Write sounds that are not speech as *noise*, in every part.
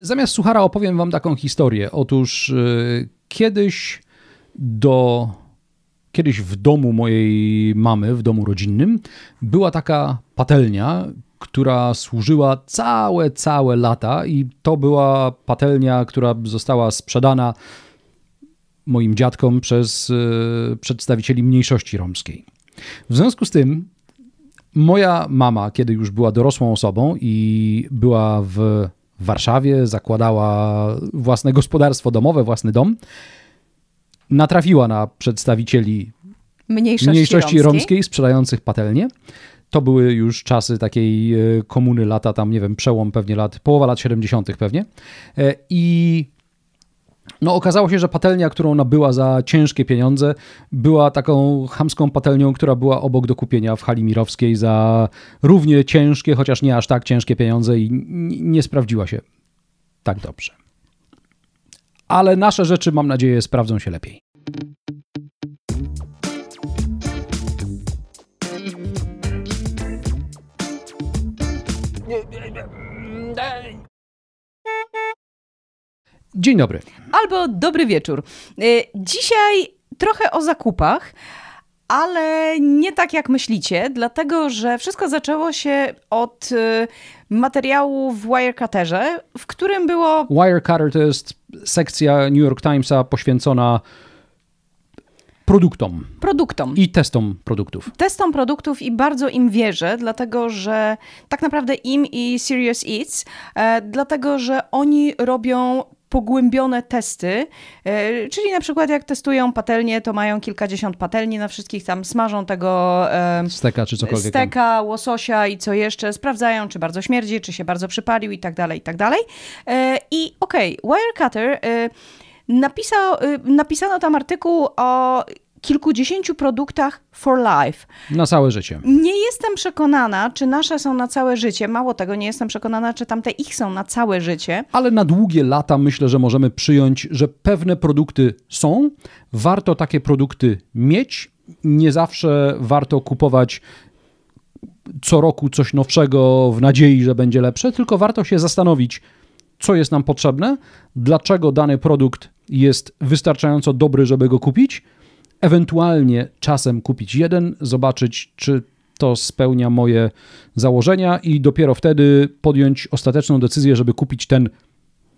Zamiast suchara opowiem wam taką historię. Otóż y, kiedyś do kiedyś w domu mojej mamy, w domu rodzinnym, była taka patelnia, która służyła całe, całe lata i to była patelnia, która została sprzedana moim dziadkom przez y, przedstawicieli mniejszości romskiej. W związku z tym moja mama, kiedy już była dorosłą osobą i była w w Warszawie, zakładała własne gospodarstwo domowe, własny dom, natrafiła na przedstawicieli mniejszości, mniejszości romskiej. romskiej sprzedających patelnie. To były już czasy takiej e, komuny lata, tam nie wiem, przełom pewnie lat, połowa lat 70. pewnie. E, I no, okazało się, że patelnia, którą nabyła za ciężkie pieniądze, była taką hamską patelnią, która była obok do kupienia w hali mirowskiej za równie ciężkie, chociaż nie aż tak ciężkie pieniądze i nie sprawdziła się tak dobrze. Ale nasze rzeczy, mam nadzieję, sprawdzą się lepiej. Dzień dobry. Albo dobry wieczór. Y, dzisiaj trochę o zakupach, ale nie tak jak myślicie, dlatego że wszystko zaczęło się od y, materiału w Wirecutterze, w którym było. Wirecutter to jest sekcja New York Timesa poświęcona produktom. Produktom. I testom produktów. Testom produktów i bardzo im wierzę, dlatego że tak naprawdę im i Serious Eats, e, dlatego że oni robią pogłębione testy, e, czyli na przykład jak testują patelnie, to mają kilkadziesiąt patelni na wszystkich, tam smażą tego steka czy cokolwiek. Steka, łososia i co jeszcze, sprawdzają czy bardzo śmierdzi, czy się bardzo przypalił i tak dalej, i tak dalej. E, I okej, okay, Wirecutter e, napisał, napisano tam artykuł o kilkudziesięciu produktach for life. Na całe życie. Nie jestem przekonana, czy nasze są na całe życie. Mało tego, nie jestem przekonana, czy tamte ich są na całe życie. Ale na długie lata myślę, że możemy przyjąć, że pewne produkty są. Warto takie produkty mieć. Nie zawsze warto kupować co roku coś nowszego w nadziei, że będzie lepsze, tylko warto się zastanowić, co jest nam potrzebne, dlaczego dany produkt jest wystarczająco dobry, żeby go kupić – ewentualnie czasem kupić jeden, zobaczyć, czy to spełnia moje założenia i dopiero wtedy podjąć ostateczną decyzję, żeby kupić ten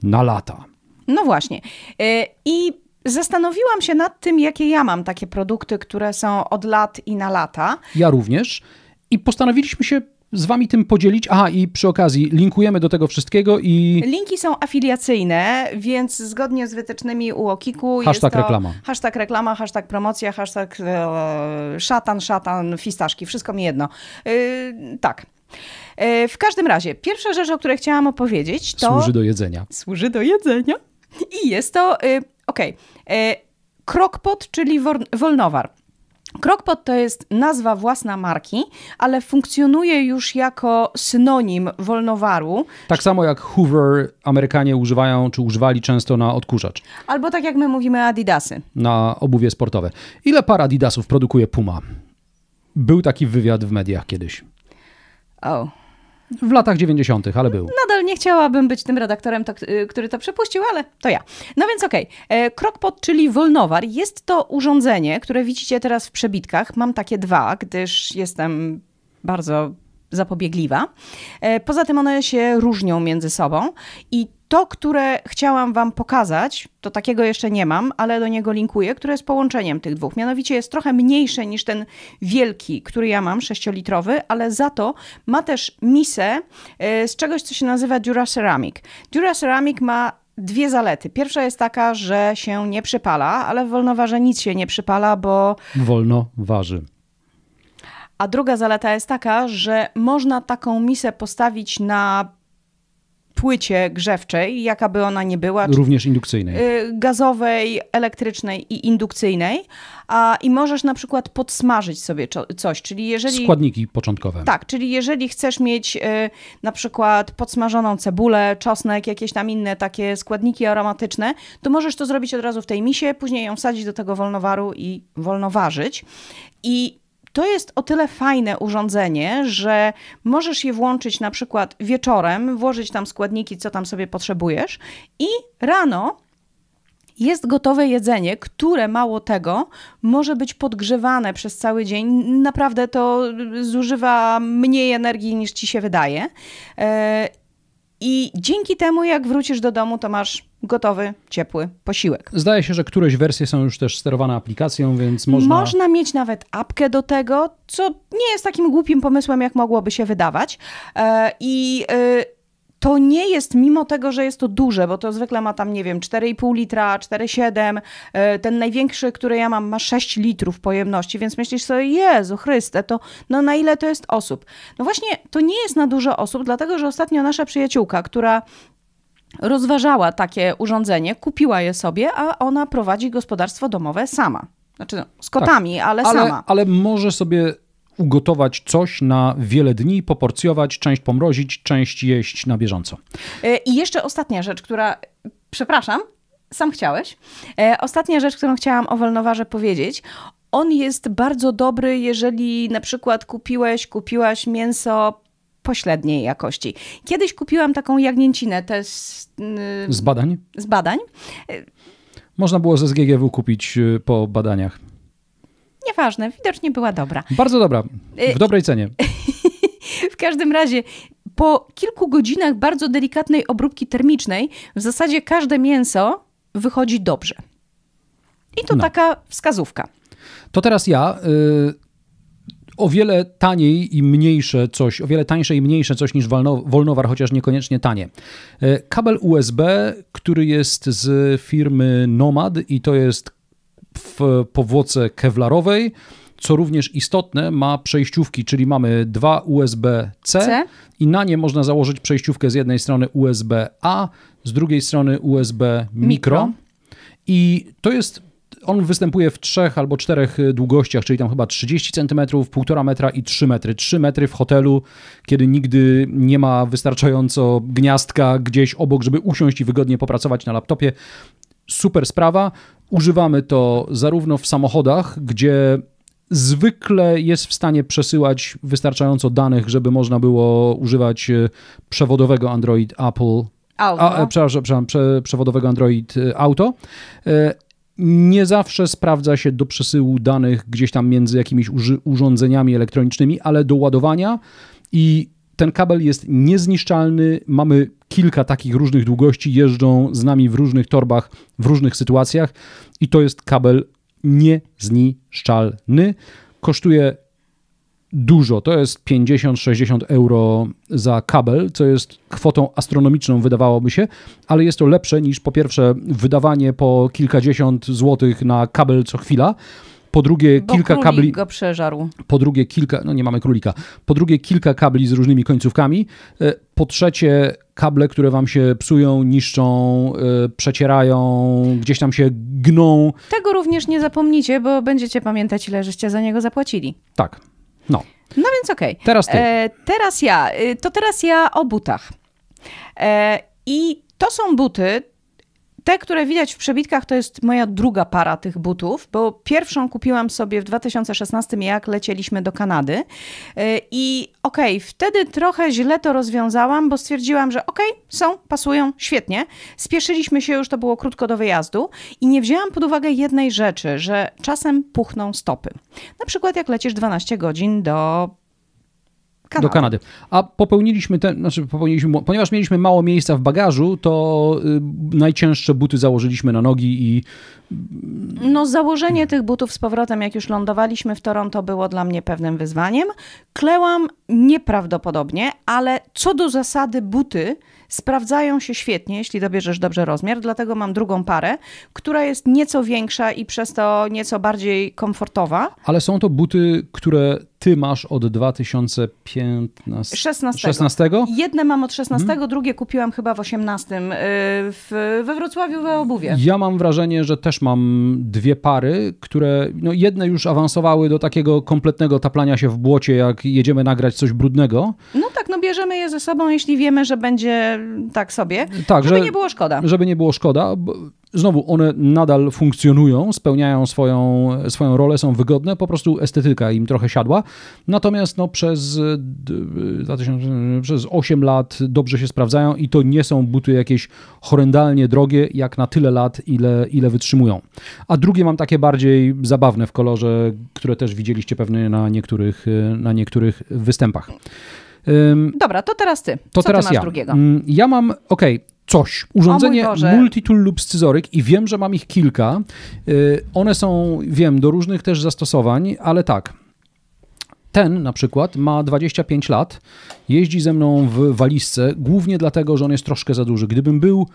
na lata. No właśnie. E, I zastanowiłam się nad tym, jakie ja mam takie produkty, które są od lat i na lata. Ja również. I postanowiliśmy się z wami tym podzielić. Aha, i przy okazji linkujemy do tego wszystkiego i... Linki są afiliacyjne, więc zgodnie z wytycznymi UOKiKu hashtag reklama. hashtag reklama, hashtag promocja, hashtag e, szatan, szatan, fistaszki, wszystko mi jedno. E, tak. E, w każdym razie, pierwsza rzecz, o której chciałam opowiedzieć, to. Służy do jedzenia. Służy do jedzenia. I jest to. Yy, Okej. Okay. Krokpot, czyli wolnowar. Crockpot to jest nazwa własna marki, ale funkcjonuje już jako synonim wolnowaru. Tak samo jak Hoover Amerykanie używają, czy używali często na odkurzacz. Albo tak jak my mówimy Adidasy. Na obuwie sportowe. Ile par Adidasów produkuje Puma? Był taki wywiad w mediach kiedyś. O, oh, w latach 90., ale był. Nadal nie chciałabym być tym redaktorem, to, y, który to przepuścił, ale to ja. No więc okej. E, okay. czyli wolnowar, jest to urządzenie, które widzicie teraz w przebitkach. Mam takie dwa, gdyż jestem bardzo zapobiegliwa. E, poza tym one się różnią między sobą i to, które chciałam Wam pokazać, to takiego jeszcze nie mam, ale do niego linkuję, które jest połączeniem tych dwóch. Mianowicie jest trochę mniejsze niż ten wielki, który ja mam, sześciolitrowy, ale za to ma też misę e, z czegoś, co się nazywa dura ceramic. Dura ceramic ma dwie zalety. Pierwsza jest taka, że się nie przypala, ale w wolnoważe nic się nie przypala, bo... Wolno waży. A druga zaleta jest taka, że można taką misę postawić na płycie grzewczej, jaka by ona nie była. Również indukcyjnej. Y, gazowej, elektrycznej i indukcyjnej. A, I możesz na przykład podsmażyć sobie coś, czyli jeżeli... Składniki początkowe. Tak, czyli jeżeli chcesz mieć y, na przykład podsmażoną cebulę, czosnek, jakieś tam inne takie składniki aromatyczne, to możesz to zrobić od razu w tej misie, później ją wsadzić do tego wolnowaru i wolnoważyć. I to jest o tyle fajne urządzenie, że możesz je włączyć na przykład wieczorem, włożyć tam składniki, co tam sobie potrzebujesz, i rano jest gotowe jedzenie, które mało tego może być podgrzewane przez cały dzień. Naprawdę to zużywa mniej energii niż ci się wydaje. E, I dzięki temu, jak wrócisz do domu, to masz gotowy, ciepły posiłek. Zdaje się, że któreś wersje są już też sterowane aplikacją, więc można... Można mieć nawet apkę do tego, co nie jest takim głupim pomysłem, jak mogłoby się wydawać. E, I... E, to nie jest, mimo tego, że jest to duże, bo to zwykle ma tam, nie wiem, 4,5 litra, 4,7. E, ten największy, który ja mam, ma 6 litrów pojemności, więc myślisz sobie, Jezu Chryste, to no na ile to jest osób? No właśnie, to nie jest na dużo osób, dlatego że ostatnio nasza przyjaciółka, która rozważała takie urządzenie, kupiła je sobie, a ona prowadzi gospodarstwo domowe sama. Znaczy no, z tak, kotami, tak, ale, ale sama. Ale może sobie ugotować coś na wiele dni, poporcjować, część pomrozić, część jeść na bieżąco. E, I jeszcze ostatnia rzecz, która, przepraszam, sam chciałeś. E, ostatnia rzecz, którą chciałam o wolnowarze powiedzieć. On jest bardzo dobry, jeżeli na przykład kupiłeś, kupiłaś mięso pośredniej jakości. Kiedyś kupiłam taką jagnięcinę, też z, y, z badań. Z badań. Można było ze SGGW kupić y, po badaniach. Nieważne, widocznie była dobra. Bardzo dobra, y, w dobrej cenie. *laughs* w każdym razie, po kilku godzinach bardzo delikatnej obróbki termicznej, w zasadzie każde mięso wychodzi dobrze. I to no. taka wskazówka. To teraz ja o wiele taniej i mniejsze coś, o wiele tańsze i mniejsze coś niż wolnowar, chociaż niekoniecznie tanie. E, kabel USB, który jest z firmy Nomad i to jest w powłoce kewlarowej. Co również istotne, ma przejściówki, czyli mamy dwa USB-C i na nie można założyć przejściówkę z jednej strony USB-A, z drugiej strony USB mikro. mikro. I to jest on występuje w trzech albo czterech y, długościach, czyli tam chyba 30 cm, 1,5 metra i 3 metry. 3 metry w hotelu, kiedy nigdy nie ma wystarczająco gniazdka gdzieś obok, żeby usiąść i wygodnie popracować na laptopie. Super sprawa. Używamy to zarówno w samochodach, gdzie zwykle jest w stanie przesyłać wystarczająco danych, żeby można było używać y, przewodowego Android Apple. Auto. A, e, przepraszam, przepraszam przewodowego Android y, Auto nie zawsze sprawdza się do przesyłu danych gdzieś tam między jakimiś urządzeniami elektronicznymi, ale do ładowania i ten kabel jest niezniszczalny. Mamy kilka takich różnych długości, jeżdżą z nami w różnych torbach, w różnych sytuacjach i to jest kabel niezniszczalny. Kosztuje dużo. To jest 50-60 euro za kabel, co jest kwotą astronomiczną, wydawałoby się, ale jest to lepsze niż po pierwsze wydawanie po kilkadziesiąt złotych na kabel co chwila. Po drugie, Bo kilka kabli. go przeżarł. Po drugie, kilka. No nie mamy królika. Po drugie, kilka kabli z różnymi końcówkami. E, po trzecie, kable, które wam się psują, niszczą, yy, przecierają, gdzieś tam się gną. Tego również nie zapomnijcie, bo będziecie pamiętać, ile żeście za niego zapłacili. Tak, no. No więc okej. Okay. Teraz ty. E, teraz ja. Y, to teraz ja o butach. E, I to są buty, te, które widać w przebitkach, to jest moja druga para tych butów, bo pierwszą kupiłam sobie w 2016, jak lecieliśmy do Kanady. Y, I okej, okay, wtedy trochę źle to rozwiązałam, bo stwierdziłam, że okej, okay, są, pasują, świetnie. Spieszyliśmy się już, to było krótko do wyjazdu i nie wzięłam pod uwagę jednej rzeczy, że czasem puchną stopy. Na przykład jak lecisz 12 godzin do Kanady. Do Kanady. A popełniliśmy ten, znaczy popełniliśmy, ponieważ mieliśmy mało miejsca w bagażu, to y, najcięższe buty założyliśmy na nogi i. No, założenie tych butów z powrotem, jak już lądowaliśmy w Toronto, było dla mnie pewnym wyzwaniem. Klełam nieprawdopodobnie, ale co do zasady, buty sprawdzają się świetnie, jeśli dobierzesz dobrze rozmiar, dlatego mam drugą parę, która jest nieco większa i przez to nieco bardziej komfortowa. Ale są to buty, które ty masz od 2015. 16. 16? Jedne mam od 16, hmm. drugie kupiłam chyba w 18 y, w, we Wrocławiu we obuwie. Ja mam wrażenie, że też mam dwie pary, które no jedne już awansowały do takiego kompletnego taplania się w błocie, jak jedziemy nagrać coś brudnego. No tak, no bierzemy je ze sobą, jeśli wiemy, że będzie tak sobie. Tak, żeby że, nie było szkoda. Żeby nie było szkoda. Bo Znowu, one nadal funkcjonują, spełniają swoją, swoją rolę, są wygodne, po prostu estetyka im trochę siadła. Natomiast no, przez, e, e, przez 8 lat dobrze się sprawdzają i to nie są buty jakieś horrendalnie drogie, jak na tyle lat, ile, ile wytrzymują. A drugie mam takie bardziej zabawne w kolorze, które też widzieliście pewnie na niektórych, e, na niektórych występach. Dobra, to teraz ty. Co to teraz ty masz ja. drugiego? Mm, ja mam, okej, okay, coś. Urządzenie multitool lub scyzoryk i wiem, że mam ich kilka. Y, one są, wiem, do różnych też zastosowań, ale tak. Ten na przykład ma 25 lat, jeździ ze mną w walizce, głównie dlatego, że on jest troszkę za duży. Gdybym był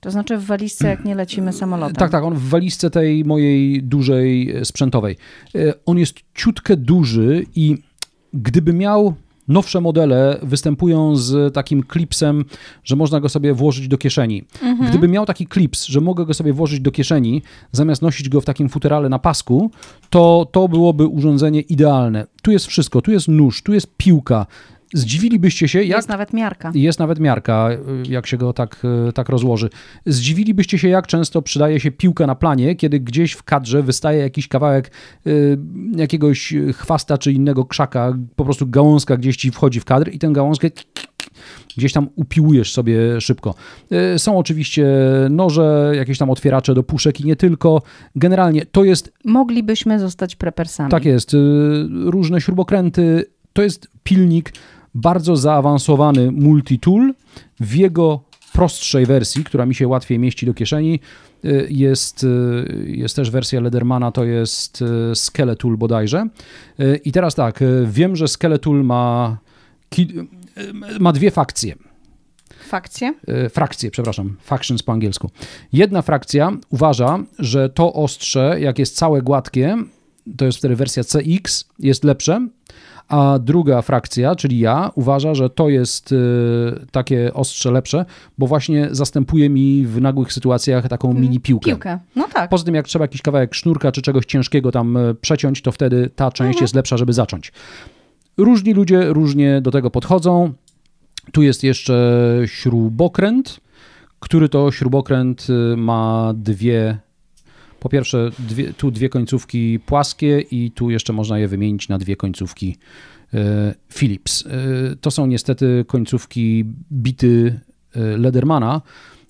to znaczy w walizce, jak nie lecimy samolotem. Tak, tak, on w walizce tej mojej dużej e, sprzętowej. E, on jest ciutkę duży i gdyby miał nowsze modele występują z takim klipsem, że można go sobie włożyć do kieszeni. Mhm. Gdyby miał taki klips, że mogę go sobie włożyć do kieszeni, zamiast nosić go w takim futerale na pasku, to to byłoby urządzenie idealne. Tu jest wszystko, tu jest nóż, tu jest piłka, Zdziwilibyście się, jak... Jest nawet miarka. Jest nawet miarka, y, jak się go tak, y, tak rozłoży. Zdziwilibyście się, jak często przydaje się piłka na planie, kiedy gdzieś w kadrze wystaje jakiś kawałek y, jakiegoś chwasta czy innego krzaka, po prostu gałązka gdzieś ci wchodzi w kadr i tę gałązkę gdzieś tam upiłujesz sobie szybko. Są oczywiście noże, jakieś tam otwieracze do puszek i nie tylko. Generalnie to jest... Moglibyśmy zostać prepersami. Tak jest. Różne śrubokręty. To jest pilnik bardzo zaawansowany multitool. W jego prostszej wersji, która mi się łatwiej mieści do kieszeni, y, jest, y, jest też wersja Ledermana, to jest y, Skeletool bodajże. I teraz tak, wiem, że Skeletool ma, ma dwie fakcje. Fakcje? Frakcje, przepraszam, factions po angielsku. Jedna frakcja uważa, że to ostrze, jak jest całe gładkie, to jest wtedy wersja CX, jest lepsze, a druga frakcja, czyli ja, uważa, że to jest y, takie ostrze lepsze, bo właśnie zastępuje mi w nagłych sytuacjach taką mhm. mini piłkę. Piłkę, no tak. Poza tym jak trzeba jakiś kawałek sznurka czy czegoś ciężkiego tam y, przeciąć, to wtedy ta część mhm. jest lepsza, żeby zacząć. Różni ludzie różnie do tego podchodzą. Tu jest jeszcze śrubokręt, który to śrubokręt y, ma dwie po pierwsze, dwie, tu dwie końcówki płaskie i tu jeszcze można je wymienić na dwie końcówki e, Philips. E, to są niestety końcówki bity e, Ledermana,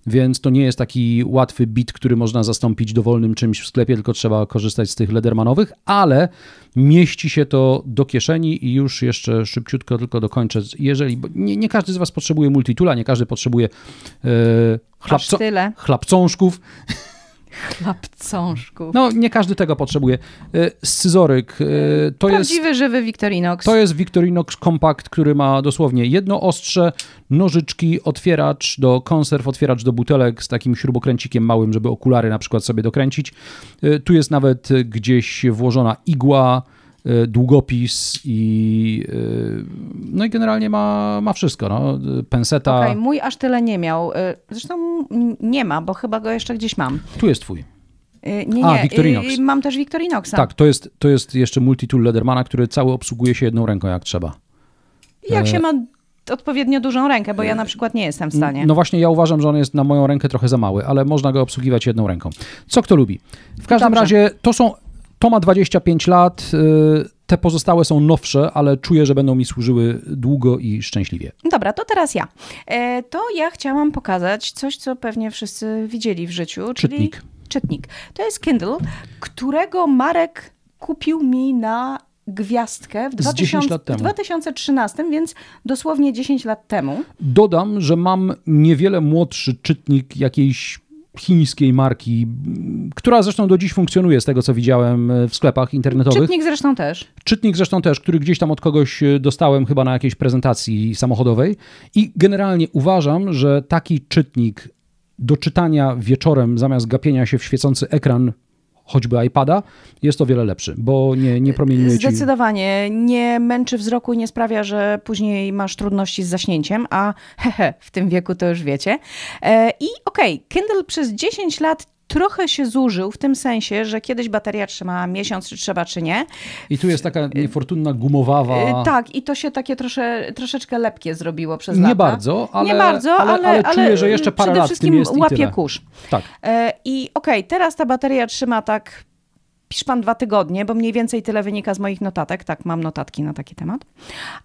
więc to nie jest taki łatwy bit, który można zastąpić dowolnym czymś w sklepie, tylko trzeba korzystać z tych Ledermanowych, ale mieści się to do kieszeni i już jeszcze szybciutko tylko dokończę. Jeżeli nie, nie każdy z Was potrzebuje multitula, nie każdy potrzebuje e, chlapco, chlapcążków Chlapcążków. No, nie każdy tego potrzebuje. Y, scyzoryk. Y, to Prawdziwy, jest, żywy Victorinox. To jest Victorinox kompakt, który ma dosłownie jedno ostrze, nożyczki, otwieracz do konserw, otwieracz do butelek z takim śrubokręcikiem małym, żeby okulary na przykład sobie dokręcić. Y, tu jest nawet gdzieś włożona igła, Y, długopis i y, no i generalnie ma, ma wszystko. No. Penseta. Okay, mój aż tyle nie miał. Y, zresztą nie ma, bo chyba go jeszcze gdzieś mam. Tu jest twój. Nie, nie. A, Victorinox. Mam też Victorinoxa. Tak, to jest, to jest jeszcze multitool Ledermana, który cały obsługuje się jedną ręką jak trzeba. Jak się e, ma odpowiednio dużą rękę, bo ja e, na przykład nie jestem w stanie. No właśnie, ja uważam, że on jest na moją rękę trochę za mały, ale można go obsługiwać jedną ręką. Co kto lubi. W każdym Dobrze. razie to są to ma 25 lat. Y, te pozostałe są nowsze, ale czuję, że będą mi służyły długo i szczęśliwie. Dobra, to teraz ja. E, to ja chciałam pokazać coś, co pewnie wszyscy widzieli w życiu. Czyli czytnik. Czytnik. To jest Kindle, którego Marek kupił mi na gwiazdkę w, 2000, w 2013, więc dosłownie 10 lat temu. Dodam, że mam niewiele młodszy czytnik, jakiejś chińskiej marki, która zresztą do dziś funkcjonuje, z tego co widziałem e, w sklepach internetowych. Czytnik zresztą też. Czytnik zresztą też, który gdzieś tam od kogoś e, dostałem chyba na jakiejś prezentacji samochodowej. I generalnie uważam, że taki czytnik do czytania wieczorem zamiast gapienia się w świecący ekran choćby iPada, jest to wiele lepszy, bo nie, nie promieniuje ci... Zdecydowanie. Nie męczy wzroku i nie sprawia, że później masz trudności z zaśnięciem, a *laughs* hehe, w tym wieku to już wiecie. E, I okej, okay, Kindle przez 10 lat trochę się zużył w tym sensie, że kiedyś bateria trzymała miesiąc, czy trzeba, czy nie. I tu jest taka niefortunna gumowawa. Y, tak, i to się takie trosze, troszeczkę lepkie zrobiło przez nie lata. Bardzo, ale, nie bardzo, ale, ale, ale czuję, że jeszcze parę przede lat wszystkim tym jest łapie kurz. Tak. E, I okej, okay, teraz ta bateria trzyma tak pisz pan dwa tygodnie, bo mniej więcej tyle wynika z moich notatek. Tak, mam notatki na taki temat.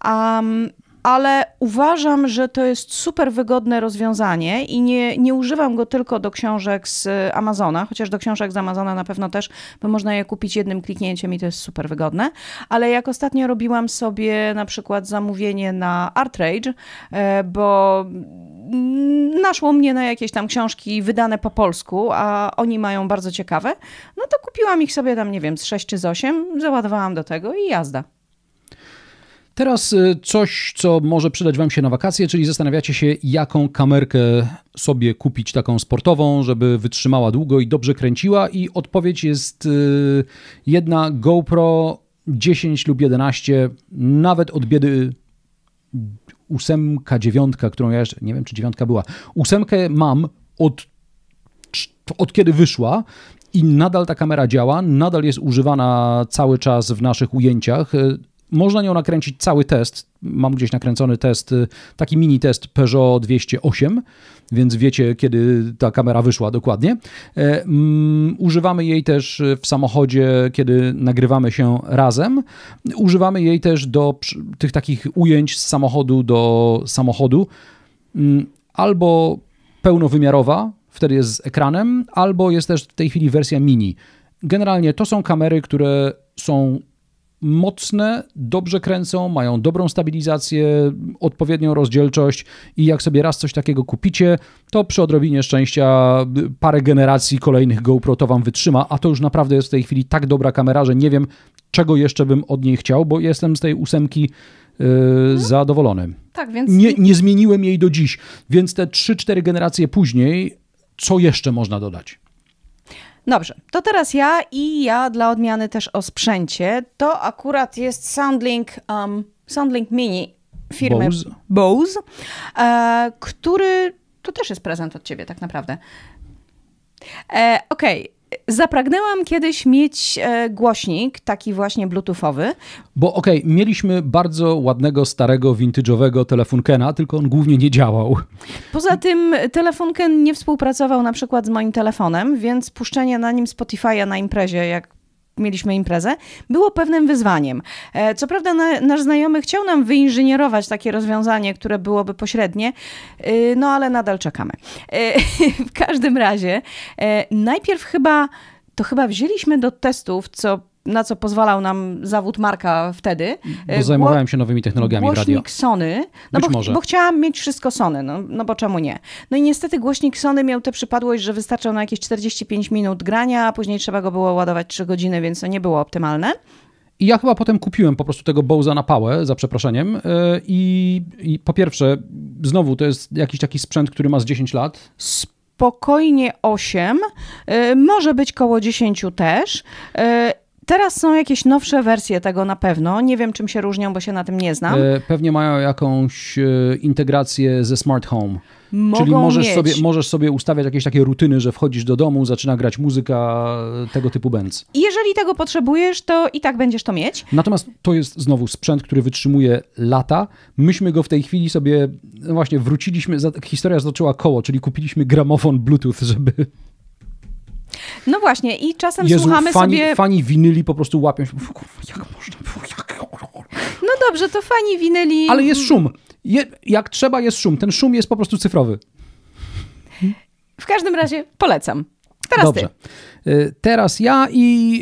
Um, ale uważam, że to jest super wygodne rozwiązanie i nie, nie używam go tylko do książek z Amazona, chociaż do książek z Amazona na pewno też, bo można je kupić jednym kliknięciem i to jest super wygodne. Ale jak ostatnio robiłam sobie na przykład zamówienie na ArtRage, e, bo naszło mnie na jakieś tam książki wydane po polsku, a oni mają bardzo ciekawe, no to kupiłam ich sobie tam, nie wiem, z 6 czy z 8, załadowałam do tego i jazda. Teraz y, coś, co może przydać Wam się na wakacje, czyli zastanawiacie się, jaką kamerkę sobie kupić, taką sportową, żeby wytrzymała długo i dobrze kręciła. I odpowiedź jest y, jedna GoPro 10 lub 11, nawet od biedy ósemka, dziewiątka, którą ja jeszcze, nie wiem czy dziewiątka była, ósemkę mam od, od kiedy wyszła i nadal ta kamera działa, nadal jest używana cały czas w naszych ujęciach. Można nią nakręcić cały test. Mam gdzieś nakręcony test, y, taki mini test Peugeot 208, więc wiecie, kiedy ta kamera wyszła dokładnie. E, mm, używamy jej też y, w samochodzie, kiedy nagrywamy się razem. Używamy jej też do tych takich ujęć z samochodu do samochodu. Mm, albo pełnowymiarowa, wtedy jest z ekranem, albo jest też w tej chwili wersja mini. Generalnie to są kamery, które są mocne, dobrze kręcą, mają dobrą stabilizację, odpowiednią rozdzielczość i jak sobie raz coś takiego kupicie, to przy odrobinie szczęścia parę generacji kolejnych GoPro to wam wytrzyma, a to już naprawdę jest w tej chwili tak dobra kamera, że nie wiem czego jeszcze bym od niej chciał, bo jestem z tej ósemki yy, no. zadowolony. Tak, więc... Nie, nie zmieniłem jej do dziś, więc te 3-4 generacje później, co jeszcze można dodać? Dobrze, to teraz ja i ja dla odmiany też o sprzęcie. To akurat jest Soundlink, um, Soundlink Mini firmy Bose, Bose e, który to też jest prezent od ciebie tak naprawdę. E, Okej, okay. Zapragnęłam kiedyś mieć e, głośnik, taki właśnie bluetoothowy. Bo okej, okay, mieliśmy bardzo ładnego, starego, vintage'owego telefonkena, tylko on głównie nie działał. Poza tym telefonken nie współpracował na przykład z moim telefonem, więc puszczenie na nim Spotify'a na imprezie, jak mieliśmy imprezę, było pewnym wyzwaniem. E, co prawda na, nasz znajomy chciał nam wyinżynierować takie rozwiązanie, które byłoby pośrednie, e, no ale nadal czekamy. E, *laughs* w każdym razie, najpierw chyba to chyba wzięliśmy do testów, co na co pozwalał nam zawód Marka wtedy. Bo e, zajmowałem się nowymi technologiami głośnik w radio. Sony, no bo, może. bo chciałam mieć wszystko Sony, no, no bo czemu nie? No i niestety głośnik Sony miał tę przypadłość, że wystarczał na jakieś 45 minut grania, a później trzeba go było ładować 3 godziny, więc to nie było optymalne. I ja chyba potem kupiłem po prostu tego Bowza na pałę, za przeproszeniem. E, I, I, po pierwsze, znowu to jest jakiś taki sprzęt, który ma z 10 lat. Spokojnie 8, e, może być koło 10 też. Teraz są jakieś nowsze wersje tego na pewno. Nie wiem, czym się różnią, bo się na tym nie znam. E, pewnie mają jakąś e, integrację ze smart home. Mogą Czyli możesz sobie, możesz sobie ustawiać jakieś takie rutyny, że wchodzisz do domu, zaczyna grać muzyka, e, tego typu bęc. Jeżeli tego potrzebujesz, to i tak będziesz to mieć. Natomiast to jest znowu sprzęt, który wytrzymuje lata. Myśmy go w tej chwili sobie, no właśnie wróciliśmy, historia zaczęła koło, czyli kupiliśmy gramofon Bluetooth, żeby no właśnie, i czasem Jezu, słuchamy fani, sobie... fani winyli po prostu łapią się. Jak można jak... No dobrze, to fani winyli... Ale jest szum. Je, jak trzeba, jest szum. Ten szum jest po prostu cyfrowy. W każdym razie polecam. Teraz Dobrze. Ty. Teraz ja i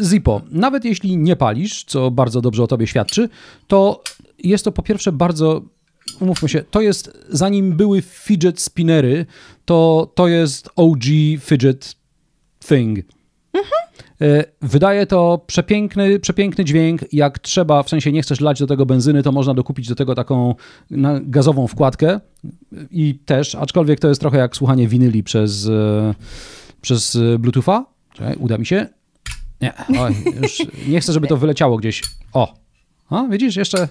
y, Zippo. Nawet jeśli nie palisz, co bardzo dobrze o tobie świadczy, to jest to po pierwsze bardzo umówmy się, to jest, zanim były fidget spinnery, to to jest OG fidget Thing. E, wydaje to przepiękny, przepiękny dźwięk. Jak trzeba, w sensie nie chcesz lać do tego benzyny, to można dokupić do tego taką gazową wkładkę. I też, aczkolwiek to jest trochę jak słuchanie winyli przez, e, przez e, Bluetootha. Czekaj, uda mi się. Nie, Oj, już nie chcę, żeby to wyleciało gdzieś. O, a, widzisz, jeszcze,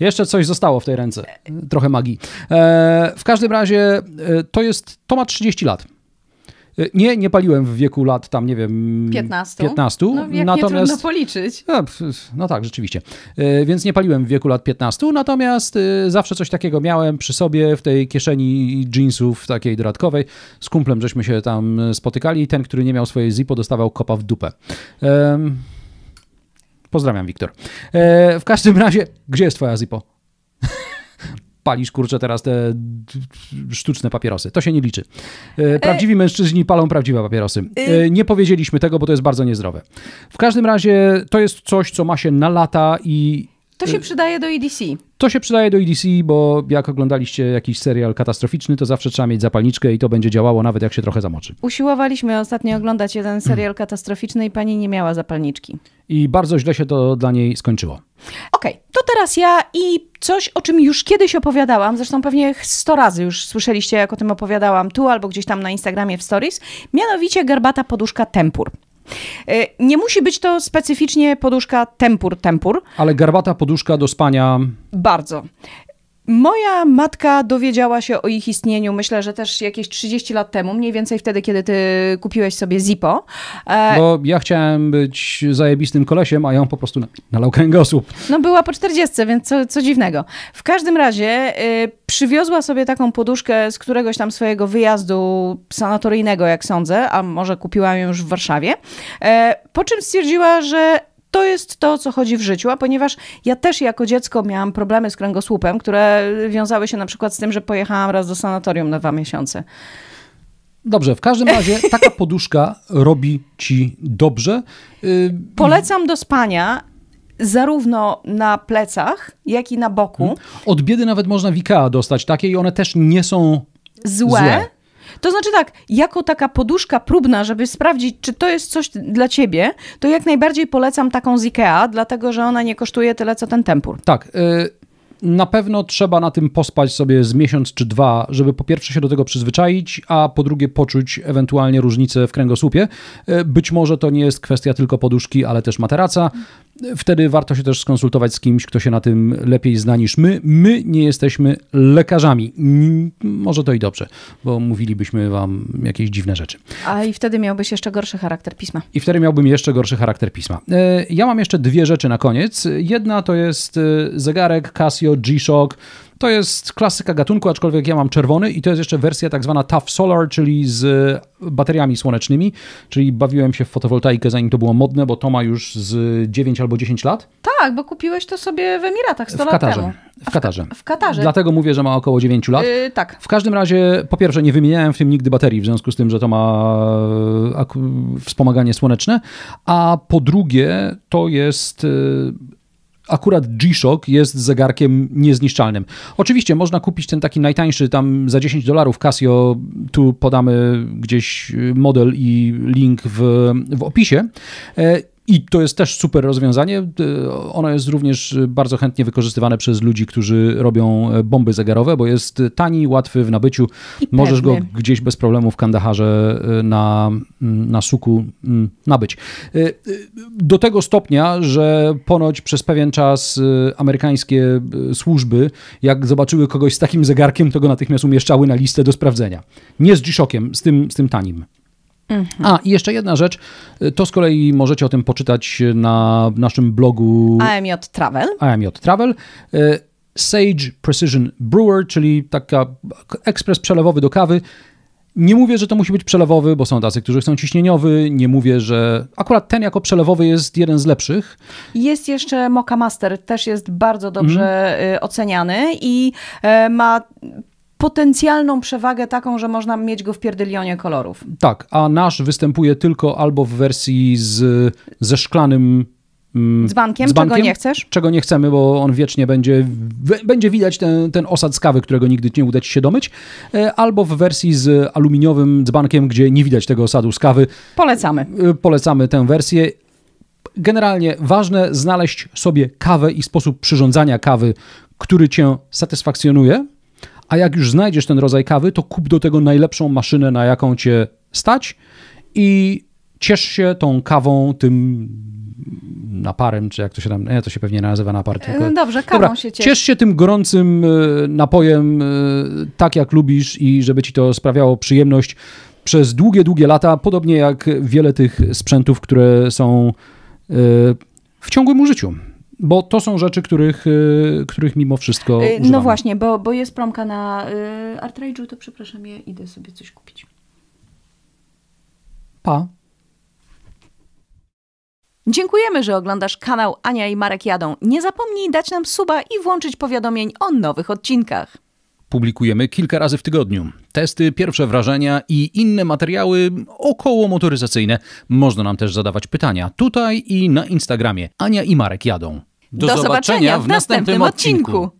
jeszcze coś zostało w tej ręce. Trochę magii. E, w każdym razie to jest, to ma 30 lat. E, nie, nie paliłem w wieku lat tam, nie wiem, 15. 15. No, jak natomiast. Nie policzyć. No, no tak, rzeczywiście. E, więc nie paliłem w wieku lat 15, natomiast zawsze coś takiego miałem przy sobie w tej kieszeni jeansów takiej dodatkowej. Z kumplem żeśmy się tam spotykali ten, który nie miał swojej zipo, dostawał kopa w dupę. Pozdrawiam, Wiktor. W każdym razie, gdzie jest twoja zipo? palisz, kurczę, teraz te sztuczne papierosy. To się nie liczy. E, prawdziwi mężczyźni palą prawdziwe papierosy. E, y- nie powiedzieliśmy tego, bo to jest bardzo niezdrowe. W każdym razie to jest coś, co ma się na lata i Y, e to się przydaje do EDC. To się przydaje do EDC, bo jak oglądaliście jakiś serial katastroficzny, to zawsze trzeba mieć zapalniczkę i to będzie działało, nawet jak się trochę zamoczy. Usiłowaliśmy ostatnio oglądać jeden serial katastroficzny i pani nie miała zapalniczki. I bardzo źle się to dla niej skończyło. Okej, okay, to teraz ja i coś, o czym już kiedyś opowiadałam, zresztą pewnie 100 razy już słyszeliście, jak o tym opowiadałam tu albo gdzieś tam na Instagramie w stories, mianowicie garbata poduszka tempur. E, nie musi być to specyficznie poduszka tempur-tempur. Ale garbata poduszka do spania. Bardzo. Moja matka dowiedziała się o ich istnieniu, myślę, że też jakieś 30 lat temu, mniej więcej wtedy, kiedy ty kupiłeś sobie Zippo. E... Bo ja chciałem być zajebistym kolesiem, a ją po prostu nalał kręgosłup. No była po 40, więc co, co dziwnego. W każdym razie y, przywiozła sobie taką poduszkę z któregoś tam swojego wyjazdu sanatoryjnego, jak sądzę, a może kupiła ją już w Warszawie, e, po czym stwierdziła, że to jest to, co chodzi w życiu, a ponieważ ja też jako dziecko miałam problemy z kręgosłupem, które wiązały się na przykład z tym, że pojechałam raz do sanatorium na dwa miesiące. Dobrze, w każdym razie taka poduszka robi ci dobrze. Y, Polecam do spania zarówno na plecach, jak i na boku. Mhm. Od biedy nawet można w dostać takie i one też nie są złe. złe. To znaczy tak, jako taka poduszka próbna, żeby sprawdzić, czy to jest coś dla ciebie, to jak najbardziej polecam taką z Ikea, dlatego że ona nie kosztuje tyle, co ten tempur. Tak. Y na pewno trzeba na tym pospać sobie z miesiąc czy dwa, żeby po pierwsze się do tego przyzwyczaić, a po drugie poczuć ewentualnie różnicę w kręgosłupie. Y, być może to nie jest kwestia tylko poduszki, ale też materaca. Wtedy warto się też skonsultować z kimś, kto się na tym lepiej zna niż my. My nie jesteśmy lekarzami. Może to i dobrze, bo mówilibyśmy wam jakieś dziwne rzeczy. A i wtedy miałbyś jeszcze gorszy charakter pisma. I wtedy miałbym jeszcze gorszy charakter pisma. E, ja mam jeszcze dwie rzeczy na koniec. Jedna to jest e, zegarek Casio G-Shock to jest klasyka gatunku, aczkolwiek ja mam czerwony i to jest jeszcze wersja tak zwana Tough Solar, czyli z e, bateriami słonecznymi, czyli bawiłem się w fotowoltaikę zanim to było modne, bo to ma już z 9 albo 10 lat. Tak, bo kupiłeś to sobie w Emiratach 100 w lat Katarze. temu. W Katarze. W, w Katarze. Dlatego mówię, że ma około 9 lat. Yy, tak. W każdym razie, po pierwsze, nie wymieniałem w tym nigdy baterii, w związku z tym, że to ma e, wspomaganie słoneczne, a po drugie, to jest e, akurat G-Shock jest zegarkiem niezniszczalnym. Oczywiście można kupić ten taki najtańszy, tam za 10 dolarów Casio, tu podamy gdzieś model i link w, w opisie e, i to jest też super rozwiązanie. Y, ono jest również bardzo chętnie wykorzystywane przez ludzi, którzy robią e, bomby zegarowe, bo jest tani, łatwy w nabyciu. I Możesz pewny. go gdzieś bez problemu w Kandaharze y, na, mm, na suku mm, nabyć. Y, do tego stopnia, że ponoć przez pewien czas amerykańskie służby, jak zobaczyły kogoś z takim zegarkiem, to go natychmiast umieszczały na listę do sprawdzenia. Nie z G-Shockiem, z tym, z tym tanim. Mhm. A, i jeszcze jedna rzecz, y, to z kolei możecie o tym poczytać na naszym blogu AMJ Travel. AMJ Travel. Y, Sage Precision Brewer, czyli taka ekspres przelewowy do kawy. Nie mówię, że to musi być przelewowy, bo są tacy, którzy chcą ciśnieniowy. Nie mówię, że akurat ten jako przelewowy jest jeden z lepszych. Jest jeszcze Moka Master, też jest bardzo dobrze mm. oceniany i e, ma potencjalną przewagę taką, że można mieć go w pierdylionie kolorów. Tak, a nasz występuje tylko albo w wersji z, ze szklanym mm, z bankiem, z bankiem, czego nie chcesz? Czego nie chcemy, bo on wiecznie będzie, będzie widać ten, ten osad z kawy, którego nigdy nie uda ci się domyć, e, albo w wersji z aluminiowym dzbankiem, gdzie nie widać tego osadu z kawy. Polecamy. E, polecamy tę wersję. Generalnie ważne znaleźć sobie kawę i sposób przyrządzania kawy, który cię satysfakcjonuje, a jak już znajdziesz ten rodzaj kawy, to kup do tego najlepszą maszynę, na jaką cię stać i ciesz się tą kawą, tym naparem, czy jak to się tam, nie, to się pewnie nazywa napar. E, tylko... Dobrze, kawą Dobra, się ciesz. Ciesz się tym gorącym e, napojem e, tak, jak lubisz i żeby ci to sprawiało przyjemność przez długie, długie lata, podobnie jak wiele tych sprzętów, które są w ciągłym użyciu. Bo to są rzeczy, których, y, których mimo wszystko. Y, no właśnie, bo, bo jest promka na y, Artrage'u, to przepraszam, ja idę sobie coś kupić. Pa. Dziękujemy, że oglądasz kanał Ania i Marek Jadą. Nie zapomnij dać nam suba i włączyć powiadomień o nowych odcinkach publikujemy kilka razy w tygodniu. Testy, pierwsze wrażenia i inne materiały około motoryzacyjne. Można nam też zadawać pytania tutaj i na Instagramie. Ania i Marek jadą. Do, Do zobaczenia, zobaczenia, w następnym, odcinku. odcinku.